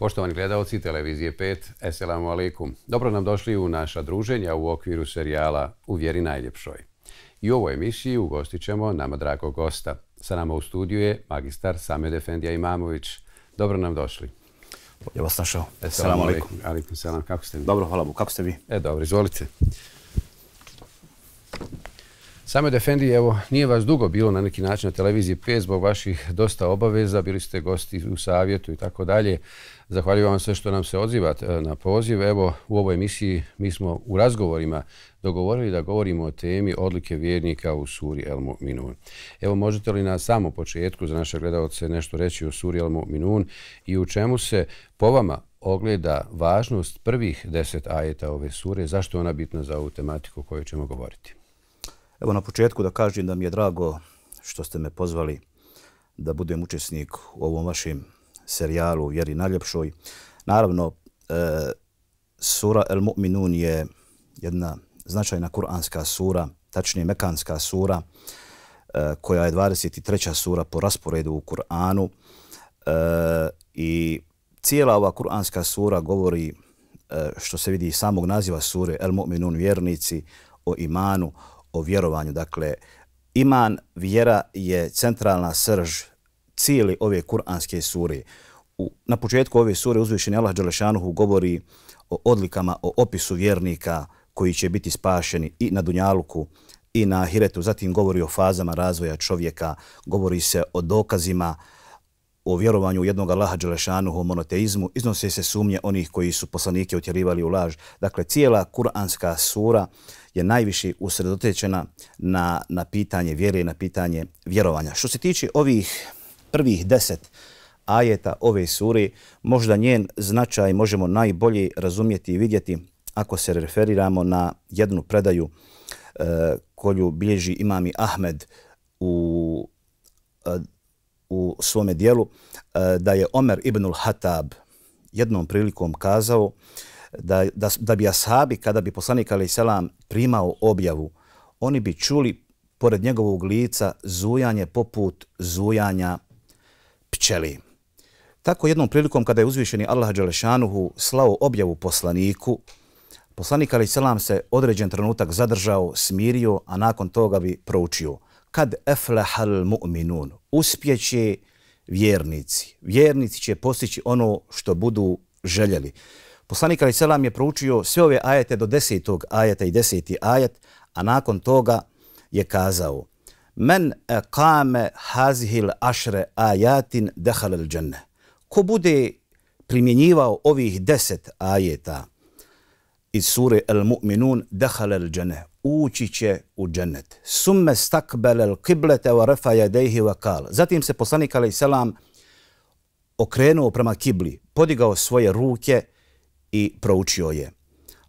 Poštovani gledalci Televizije 5, eselamu alaikum. Dobro nam došli u naša druženja u okviru serijala U vjeri najljepšoj. I u ovoj emisiji ugostit ćemo nama dragog gosta. Sa nama u studiju je magistar Samed Efendija Imamović. Dobro nam došli. Ja vas našao. Eselamu alaikum. Alaikum selam. Kako ste vi? Dobro, hvala mu. Kako ste vi? E, dobro, izvolite. Samo Same Defendi, evo, nije vas dugo bilo na neki način na televiziji P zbog vaših dosta obaveza, bili ste gosti u savjetu i tako dalje. Zahvaljujem vam sve što nam se odzivate e, na poziv. Evo, u ovoj emisiji mi smo u razgovorima dogovorili da govorimo o temi odlike vjernika u Suri El Minun. Evo, možete li na samo početku za naše gledalce nešto reći o Suri El Minun i u čemu se po vama ogleda važnost prvih deset ajeta ove sure, zašto je ona bitna za ovu tematiku o kojoj ćemo govoriti? Evo na početku da kažem da mi je drago što ste me pozvali da budem učesnik u ovom vašem serijalu Vjeri najljepšoj. Naravno, e, sura El Mu'minun je jedna značajna kuranska sura, tačnije mekanska sura, e, koja je 23. sura po rasporedu u Kur'anu. E, I cijela ova kuranska sura govori, što se vidi iz samog naziva sure, El Mu'minun, vjernici, o imanu, o vjerovanju. Dakle, iman, vjera je centralna srž cijeli ove kuranske suri. U, na početku ove sure uzvišeni Allah Đelešanuhu govori o odlikama, o opisu vjernika koji će biti spašeni i na Dunjaluku i na Ahiretu. Zatim govori o fazama razvoja čovjeka, govori se o dokazima o vjerovanju jednog Allaha Đelešanu, o monoteizmu, iznose se sumnje onih koji su poslanike utjerivali u laž. Dakle, cijela Kur'anska sura uh, je najviše usredotečena na, na pitanje vjere i na pitanje vjerovanja. Što se tiče ovih prvih deset ajeta ove suri, možda njen značaj možemo najbolje razumjeti i vidjeti ako se referiramo na jednu predaju e, koju bilježi imami Ahmed u, e, u svome dijelu, e, da je Omer ibnul Hatab jednom prilikom kazao e, da, da, da bi ashabi, kada bi poslanik Ali Selam primao objavu, oni bi čuli pored njegovog lica zujanje poput zujanja pčeli. Tako jednom prilikom kada je uzvišeni Allah Đelešanuhu slao objavu poslaniku, poslanik Ali Selam se određen trenutak zadržao, smirio, a nakon toga bi proučio. Kad eflehal mu'minun, uspjeće vjernici. Vjernici će postići ono što budu željeli. Poslanik Ali Selam je proučio sve ove ajete do desetog ajeta i deseti ajet, a nakon toga je kazao Men kame hazihil ašre ajatin dehalel dženne. Ko bude primjenjivao ovih deset ajeta iz sure El Mu'minun dehalel dženne, ući će u džennet. Summe stakbelel kiblete wa refaja dejhi wa kal. Zatim se poslanik Ali Selam okrenuo prema kibli, podigao svoje ruke, i proučio je.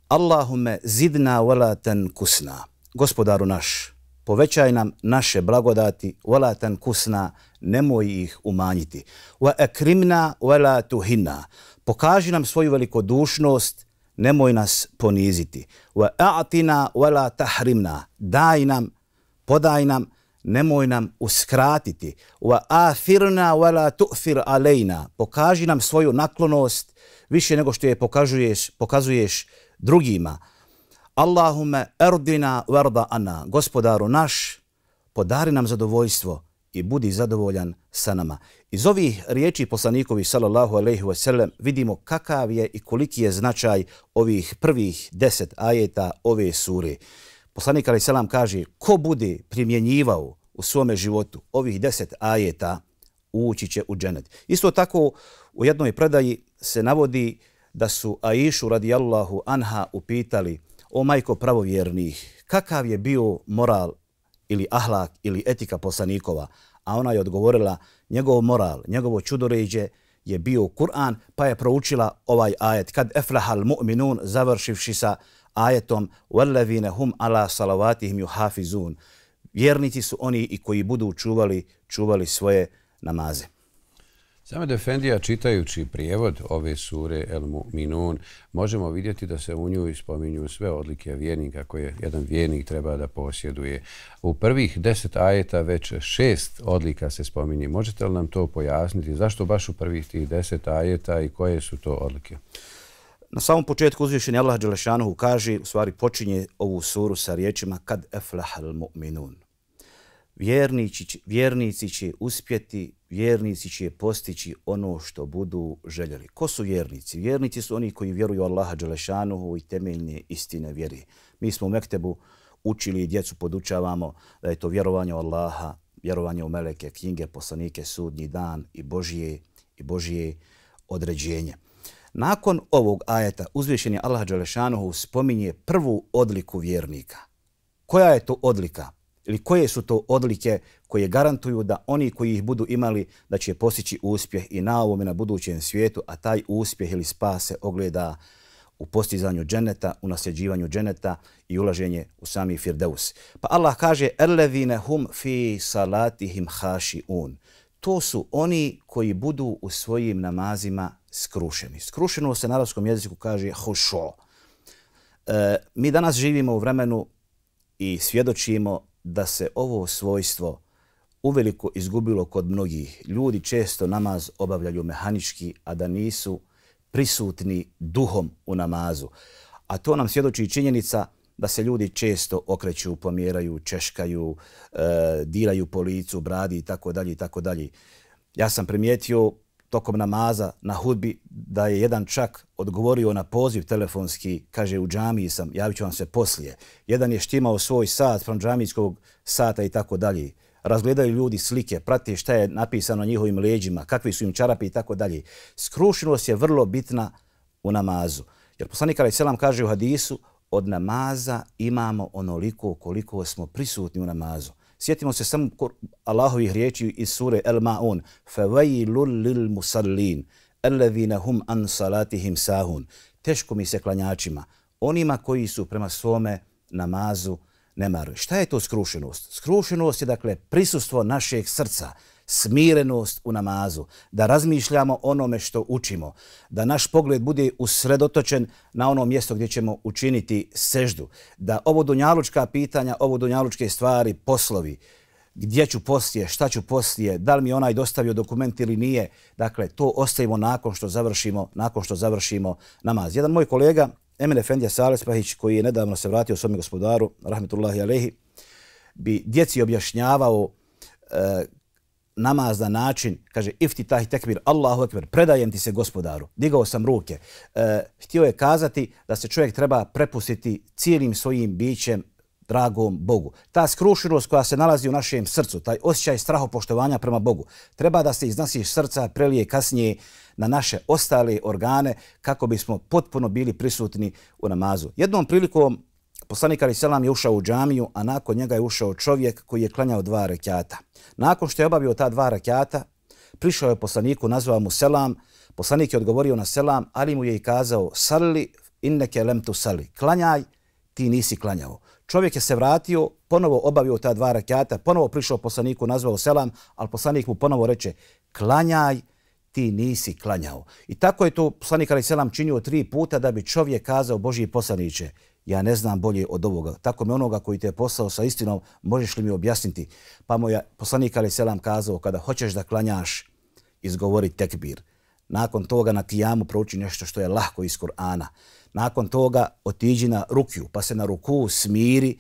Allahume zidna walatan kusna. Gospodaru naš, povećaj nam naše blagodati walatan kusna, nemoj ih umanjiti. Wa akrimna wala tuhina. Pokaži nam svoju velikodušnost, nemoj nas poniziti. Wa a'tina wala tahrimna. Daj nam, podaj nam, nemoj nam uskratiti. Wa afirna wala tu'fir alejna. Pokaži nam svoju naklonost, više nego što je pokazuješ, pokazuješ drugima. Allahume erdina verda ana, gospodaru naš, podari nam zadovoljstvo i budi zadovoljan sa nama. Iz ovih riječi poslanikovi sallallahu alejhi ve sellem vidimo kakav je i koliki je značaj ovih prvih deset ajeta ove sure. Poslanik alejhi selam kaže ko bude primjenjivao u svom životu ovih deset ajeta, ući će u dženet. Isto tako u jednoj predaji se navodi da su Aishu radijallahu anha upitali o majko pravovjernih kakav je bio moral ili ahlak ili etika poslanikova, a ona je odgovorila njegov moral, njegovo čudoređe je bio Kur'an, pa je proučila ovaj ajet kad eflahal mu'minun završivši sa ajetom wallazina hum ala salavatihim yuhafizun. Vjernici su oni i koji budu čuvali čuvali svoje namaze. Sama Defendija, čitajući prijevod ove sure El Minun, možemo vidjeti da se u nju ispominju sve odlike vjernika koje jedan vjernik treba da posjeduje. U prvih deset ajeta već šest odlika se spominje. Možete li nam to pojasniti? Zašto baš u prvih tih deset ajeta i koje su to odlike? Na samom početku uzvišenje Allah Đelešanohu kaže, u stvari počinje ovu suru sa riječima kad eflah mu'minun. Vjernici, vjernici će uspjeti, vjernici će postići ono što budu željeli. Ko su vjernici? Vjernici su oni koji vjeruju Allaha Đelešanuhu i temeljne istine vjeri. Mi smo u Mektebu učili i djecu podučavamo da je to vjerovanje u Allaha, vjerovanje u Meleke, knjige, poslanike, sudnji dan i Božije, i Božije određenje. Nakon ovog ajeta uzvišen je Allaha Đelešanuhu spominje prvu odliku vjernika. Koja je to odlika? ili koje su to odlike koje garantuju da oni koji ih budu imali da će postići uspjeh i na ovom i na budućem svijetu, a taj uspjeh ili spas se ogleda u postizanju dženeta, u nasljeđivanju dženeta i ulaženje u sami Firdeus. Pa Allah kaže, Elevine hum fi salatihim haši un. To su oni koji budu u svojim namazima skrušeni. Skrušeno se na arabskom jeziku kaže hušo. E, mi danas živimo u vremenu i svjedočimo da se ovo svojstvo uveliko izgubilo kod mnogih. Ljudi često namaz obavljaju mehanički, a da nisu prisutni duhom u namazu. A to nam svjedoči činjenica da se ljudi često okreću, pomjeraju, češkaju, e, diraju po licu, bradi i tako dalje i tako dalje. Ja sam primijetio tokom namaza na hudbi da je jedan čak odgovorio na poziv telefonski, kaže u džamiji sam, javit ću vam se poslije. Jedan je štimao svoj sat from džamijskog sata i tako dalje. Razgledaju ljudi slike, prate šta je napisano njihovim leđima, kakvi su im čarapi i tako dalje. Skrušenost je vrlo bitna u namazu. Jer poslanik Ali Selam kaže u hadisu, od namaza imamo onoliko koliko smo prisutni u namazu. Sjetimo se samo Allahovih riječi iz sure El Ma'un. Fa فَوَيْلُ لِلْمُسَلِّينَ أَلَّذِينَ هُمْ أَنْ صَلَاتِهِمْ سَاهُونَ Teško mi se klanjačima, onima koji su prema svome namazu nemaruju. Šta je to skrušenost? Skrušenost je dakle prisustvo našeg srca, smirenost u namazu, da razmišljamo onome što učimo, da naš pogled bude usredotočen na ono mjesto gdje ćemo učiniti seždu, da ovo dunjalučka pitanja, ovo dunjalučke stvari, poslovi, gdje ću poslije, šta ću poslije, da li mi onaj dostavio dokument ili nije, dakle, to ostavimo nakon što završimo, nakon što završimo namaz. Jedan moj kolega, Emin Efendija Salespahić, koji je nedavno se vratio svome gospodaru, rahmetullahi alehi, bi djeci objašnjavao e, namaz na način, kaže ifti tahi tekbir, Allahu ekber, predajem ti se gospodaru, digao sam ruke. E, htio je kazati da se čovjek treba prepustiti cijelim svojim bićem dragom Bogu. Ta skrušenost koja se nalazi u našem srcu, taj osjećaj strahopoštovanja prema Bogu, treba da se iznasi iz srca prelije kasnije na naše ostale organe kako bismo potpuno bili prisutni u namazu. Jednom prilikom Poslanik Ali Selam je ušao u džamiju, a nakon njega je ušao čovjek koji je klanjao dva rekiata. Nakon što je obavio ta dva rekiata, prišao je poslaniku, nazvao mu Selam. Poslanik je odgovorio na Selam, ali mu je i kazao, sali in neke lem tu sali. Klanjaj, ti nisi klanjao. Čovjek je se vratio, ponovo obavio ta dva rekiata, ponovo prišao poslaniku, nazvao Selam, ali poslanik mu ponovo reče, klanjaj, ti nisi klanjao. I tako je to poslanik Ali Selam činio tri puta da bi čovjek kazao Boži poslaniće, ja ne znam bolje od ovoga. Tako me onoga koji te je poslao sa istinom, možeš li mi objasniti? Pa moja poslanik Ali Selam kazao, kada hoćeš da klanjaš, izgovori tekbir. Nakon toga na tijamu prouči nešto što je lahko iz Kur'ana. Nakon toga otiđi na rukiju, pa se na ruku smiri,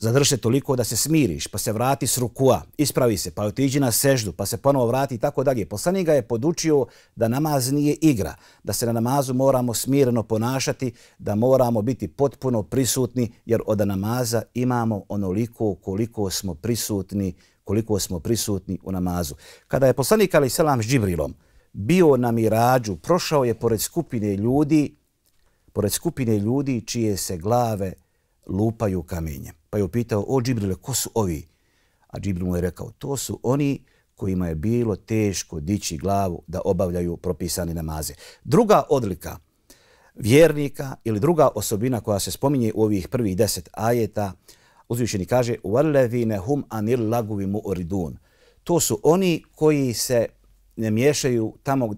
zadrže toliko da se smiriš, pa se vrati s rukua, ispravi se, pa otiđi na seždu, pa se ponovo vrati i tako dalje. Poslanik ga je podučio da namaz nije igra, da se na namazu moramo smireno ponašati, da moramo biti potpuno prisutni, jer od namaza imamo onoliko koliko smo prisutni, koliko smo prisutni u namazu. Kada je poslanik Ali Selam s Džibrilom bio na mirađu, prošao je pored skupine ljudi, pored skupine ljudi čije se glave lupaju kamenje. Pa je upitao, o Džibrile, ko su ovi? A Džibril mu je rekao, to su oni kojima je bilo teško dići glavu da obavljaju propisane namaze. Druga odlika vjernika ili druga osobina koja se spominje u ovih prvih deset ajeta, uzvišeni kaže, وَلَّذِينَ هُمْ anil mu مُؤْرِدُونَ To su oni koji se ne miješaju tamo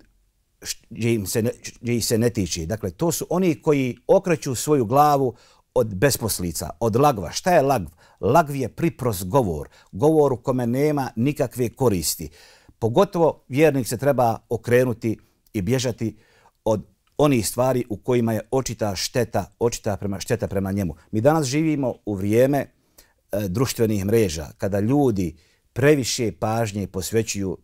gdje im se ne, gdje se ne tiče. Dakle, to su oni koji okreću svoju glavu od besposlica, od lagva. Šta je lagv? Lagv je pripros govor, govor u kome nema nikakve koristi. Pogotovo vjernik se treba okrenuti i bježati od onih stvari u kojima je očita šteta, očita prema šteta prema njemu. Mi danas živimo u vrijeme e, društvenih mreža, kada ljudi previše pažnje posvećuju,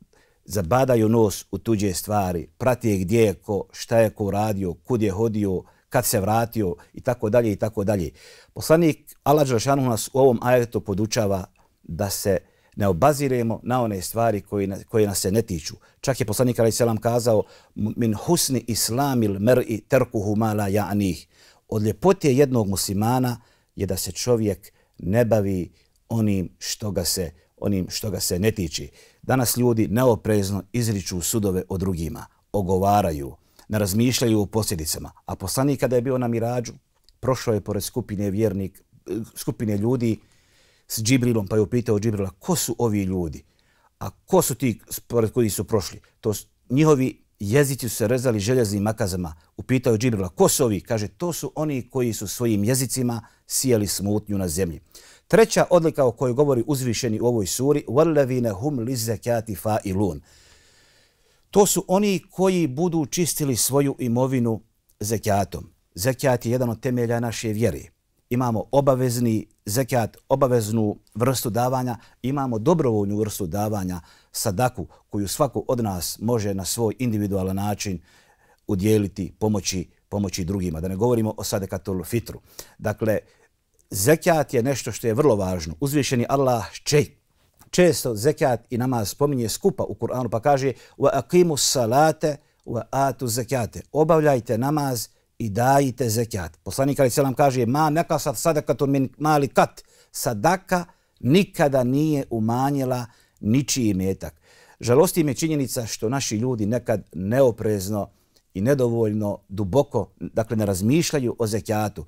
zabadaju nos u tuđe stvari, prati je gdje je ko, šta je ko radio, kud je hodio, kad se vratio i tako dalje i tako dalje. Poslanik Allah Đelšanu nas u ovom ajetu podučava da se ne obaziremo na one stvari koje, koje nas se ne tiču. Čak je poslanik Ali Selam kazao min husni islamil mer'i terkuhu mala humala Od ljepote jednog muslimana je da se čovjek ne bavi onim što ga se onim što ga se ne tiči. Danas ljudi neoprezno izriču sudove o drugima, ogovaraju ne razmišljaju o posljedicama. A poslanik kada je bio na Mirađu, prošao je pored skupine vjernik, eh, skupine ljudi s Džibrilom, pa je upitao Džibrila ko su ovi ljudi, a ko su ti pored koji su prošli. To su, njihovi jezici su se rezali željeznim makazama. Upitao je Džibrila ko su ovi, kaže to su oni koji su svojim jezicima sijali smutnju na zemlji. Treća odlika o kojoj govori uzvišeni u ovoj suri, وَلَّذِينَ هُمْ لِزَّكَاتِ فَا إِلُونَ To su oni koji budu čistili svoju imovinu zekijatom. Zekijat je jedan od temelja naše vjere. Imamo obavezni zekijat, obaveznu vrstu davanja, imamo dobrovoljnu vrstu davanja, sadaku, koju svako od nas može na svoj individualan način udjeliti pomoći, pomoći drugima. Da ne govorimo o sadekatul fitru. Dakle, zekijat je nešto što je vrlo važno. Uzvišeni Allah ček često zekat i namaz spominje skupa u Kur'anu pa kaže wa aqimu salate wa atu zekate. Obavljajte namaz i dajite zekat. Poslanik Ali Selam kaže ma neka sad sadakatun min mali kat. Sadaka nikada nije umanjila ničiji metak. Žalosti im je činjenica što naši ljudi nekad neoprezno i nedovoljno duboko dakle ne razmišljaju o zekatu.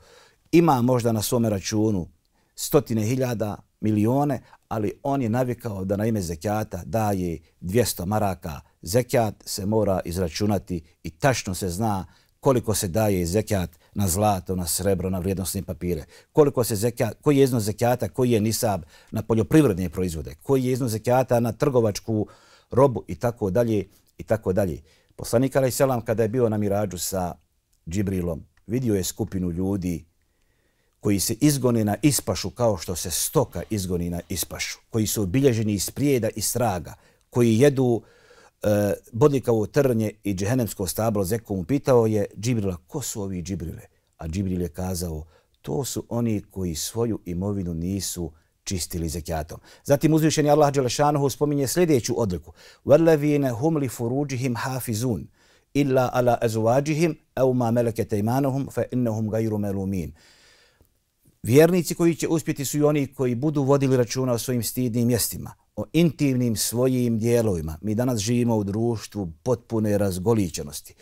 Ima možda na svom računu stotine hiljada, milione, ali on je navikao da na ime zekijata daje 200 maraka. Zekijat se mora izračunati i tačno se zna koliko se daje zekijat na zlato, na srebro, na vrijednostne papire. Koliko se zekijat, koji je iznos zekijata, koji je nisab na poljoprivredne proizvode, koji je iznos zekijata na trgovačku robu i tako dalje i tako dalje. Poslanik Ali Selam kada je bio na mirađu sa Džibrilom, vidio je skupinu ljudi koji se izgone na ispašu kao što se stoka izgoni na ispašu, koji su obilježeni iz prijeda i straga, koji jedu e, bodlikavo trnje i džehenemsko stablo, Zekom upitao je Džibrila, ko su ovi Džibrile? A Džibril je kazao, to su oni koji svoju imovinu nisu čistili zekijatom. Zatim uzvišeni Allah Đelešanohu spominje sljedeću odliku. وَلَّذِينَ هُمْ لِفُرُوجِهِمْ حَافِزُونَ إِلَّا عَلَىٰ أَزُوَاجِهِمْ أَوْ مَا مَلَكَتَ اِمَانُهُمْ فَإِنَّهُمْ غَيْرُ مَلُومِينَ Vjernici koji će uspjeti su i oni koji budu vodili računa o svojim stidnim mjestima, o intimnim svojim dijelovima. Mi danas živimo u društvu potpune razgoličenosti.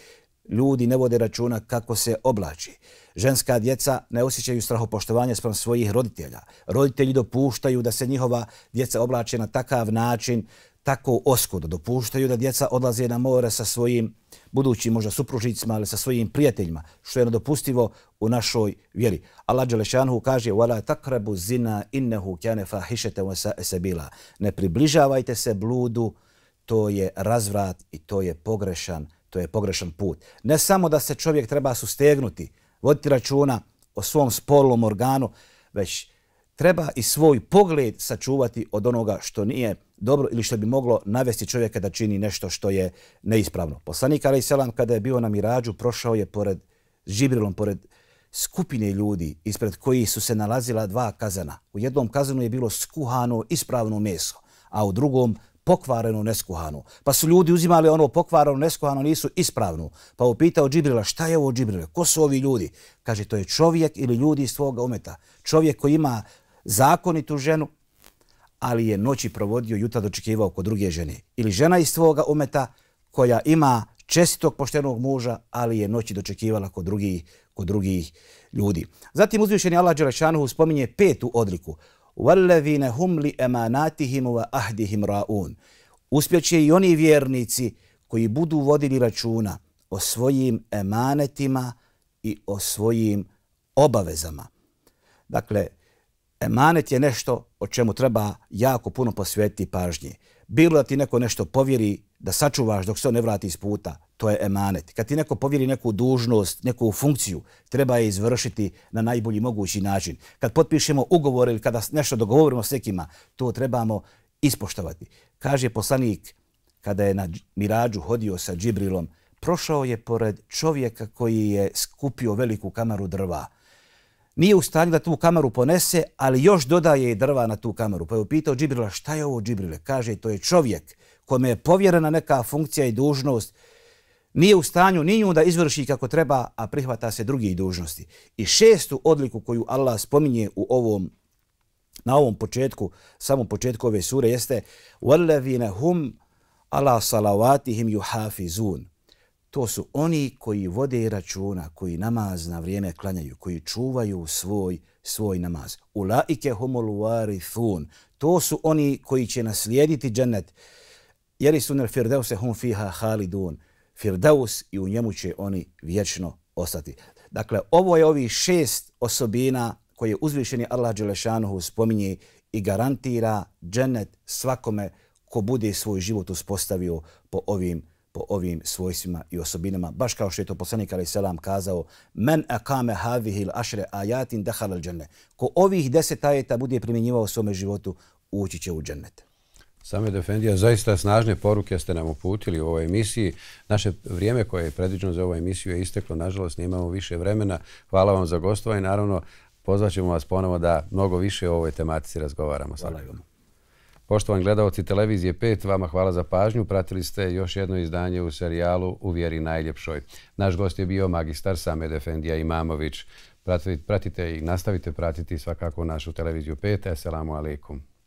Ljudi ne vode računa kako se oblači. Ženska djeca ne osjećaju strahopoštovanje sprem svojih roditelja. Roditelji dopuštaju da se njihova djeca oblače na takav način tako osko da dopuštaju da djeca odlaze na more sa svojim budućim možda supružnicima ali sa svojim prijateljima, što je nedopustivo u našoj vjeri. Allah Đelešanhu kaže وَلَا تَقْرَبُ زِنَا إِنَّهُ كَانَ فَحِشَتَ وَسَبِلَا Ne približavajte se bludu, to je razvrat i to je pogrešan, to je pogrešan put. Ne samo da se čovjek treba sustegnuti, voditi računa o svom spolnom organu, već treba i svoj pogled sačuvati od onoga što nije dobro ili što bi moglo navesti čovjeka da čini nešto što je neispravno. Poslanik Ali Selam kada je bio na Mirađu prošao je pored Žibrilom, pored skupine ljudi ispred koji su se nalazila dva kazana. U jednom kazanu je bilo skuhano ispravno meso, a u drugom pokvareno neskuhano. Pa su ljudi uzimali ono pokvareno neskuhano, nisu ispravno. Pa upitao Džibrila, šta je ovo Džibrile, Ko su ovi ljudi? Kaže, to je čovjek ili ljudi iz tvoga umeta. Čovjek koji ima zakonitu ženu, ali je noći provodio jutra dočekivao kod druge žene. Ili žena iz svoga umeta koja ima čestitog poštenog muža, ali je noći dočekivala kod drugih, kod drugih ljudi. Zatim uzvišeni Allah Đelešanuhu spominje petu odliku. hum li emanatihim هُمْ ahdihim ra'un. رَاُونَ Uspjeće i oni vjernici koji budu vodili računa o svojim emanetima i o svojim obavezama. Dakle, Emanet je nešto o čemu treba jako puno posvetiti pažnje. Bilo da ti neko nešto povjeri da sačuvaš dok se on ne vrati iz puta, to je emanet. Kad ti neko povjeri neku dužnost, neku funkciju, treba je izvršiti na najbolji mogući način. Kad potpišemo ugovor ili kada nešto dogovorimo s nekima, to trebamo ispoštovati. Kaže poslanik, kada je na Mirađu hodio sa Džibrilom, prošao je pored čovjeka koji je skupio veliku kamaru drva nije u stanju da tu kameru ponese, ali još dodaje i drva na tu kameru. Pa je upitao Džibrila, šta je ovo Džibrile? Kaže, to je čovjek kome je povjerena neka funkcija i dužnost, nije u stanju ni nju da izvrši kako treba, a prihvata se drugih dužnosti. I šestu odliku koju Allah spominje u ovom na ovom početku, samom početku ove sure jeste وَلَّذِينَ هُمْ عَلَى صَلَوَاتِهِمْ يُحَافِزُونَ to su oni koji vode računa, koji namaz na vrijeme klanjaju, koji čuvaju svoj svoj namaz. Ulaike humul warithun. To su oni koji će naslijediti džennet. Jer su na firdausu hum fiha khalidun. Firdevs i u njemu će oni vječno ostati. Dakle, ovo je ovi šest osobina koje uzvišeni Allah Đelešanuhu spominje i garantira džennet svakome ko bude svoj život uspostavio po ovim po ovim svojstvima i osobinama. Baš kao što je to poslanik Ali Selam kazao, men akame al ašre ayatin dakhala al jannah Ko ovih 10 ajeta bude primjenjivao u svom životu, ući će u džennet. Same Defendija, zaista snažne poruke ste nam uputili u ovoj emisiji. Naše vrijeme koje je predviđeno za ovu emisiju je isteklo. Nažalost, nemamo više vremena. Hvala vam za gostova i naravno pozvaćemo vas ponovo da mnogo više o ovoj tematici razgovaramo. Hvala vam. Poštovan gledalci Televizije 5, vama hvala za pažnju. Pratili ste još jedno izdanje u serijalu U vjeri najljepšoj. Naš gost je bio magistar Samed Efendija Imamović. Pratite i nastavite pratiti svakako našu Televiziju 5. Assalamu alaikum.